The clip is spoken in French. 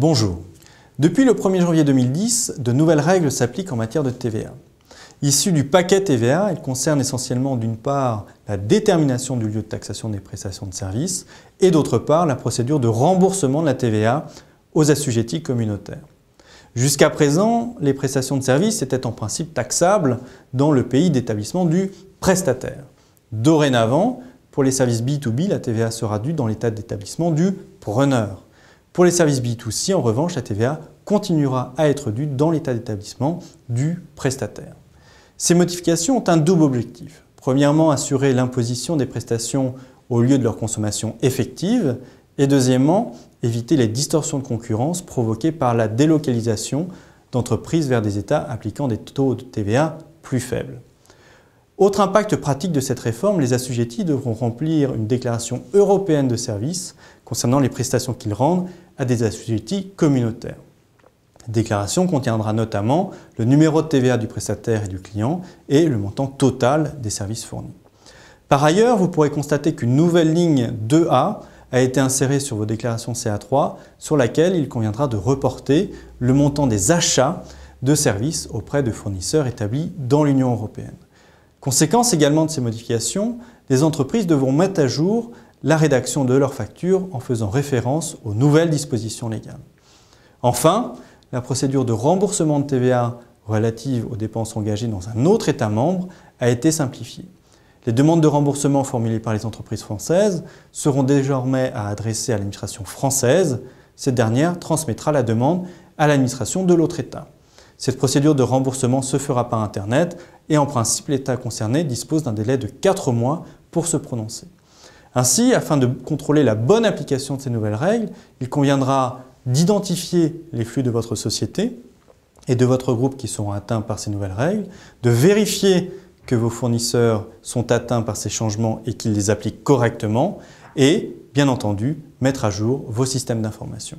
Bonjour. Depuis le 1er janvier 2010, de nouvelles règles s'appliquent en matière de TVA. Issues du paquet TVA, elles concernent essentiellement d'une part la détermination du lieu de taxation des prestations de services et d'autre part la procédure de remboursement de la TVA aux assujettis communautaires. Jusqu'à présent, les prestations de services étaient en principe taxables dans le pays d'établissement du prestataire. Dorénavant, pour les services B2B, la TVA sera due dans l'état d'établissement du preneur. Pour les services B2C, en revanche, la TVA continuera à être due dans l'état d'établissement du prestataire. Ces modifications ont un double objectif. Premièrement, assurer l'imposition des prestations au lieu de leur consommation effective. Et deuxièmement, éviter les distorsions de concurrence provoquées par la délocalisation d'entreprises vers des États appliquant des taux de TVA plus faibles. Autre impact pratique de cette réforme, les assujettis devront remplir une déclaration européenne de services concernant les prestations qu'ils rendent à des assujettis communautaires. La déclaration contiendra notamment le numéro de TVA du prestataire et du client et le montant total des services fournis. Par ailleurs, vous pourrez constater qu'une nouvelle ligne 2A a été insérée sur vos déclarations CA3 sur laquelle il conviendra de reporter le montant des achats de services auprès de fournisseurs établis dans l'Union européenne. Conséquence également de ces modifications, les entreprises devront mettre à jour la rédaction de leurs factures en faisant référence aux nouvelles dispositions légales. Enfin, la procédure de remboursement de TVA relative aux dépenses engagées dans un autre État membre a été simplifiée. Les demandes de remboursement formulées par les entreprises françaises seront désormais à adresser à l'administration française. Cette dernière transmettra la demande à l'administration de l'autre État. Cette procédure de remboursement se fera par Internet et en principe l'État concerné dispose d'un délai de 4 mois pour se prononcer. Ainsi, afin de contrôler la bonne application de ces nouvelles règles, il conviendra d'identifier les flux de votre société et de votre groupe qui seront atteints par ces nouvelles règles, de vérifier que vos fournisseurs sont atteints par ces changements et qu'ils les appliquent correctement, et bien entendu mettre à jour vos systèmes d'information.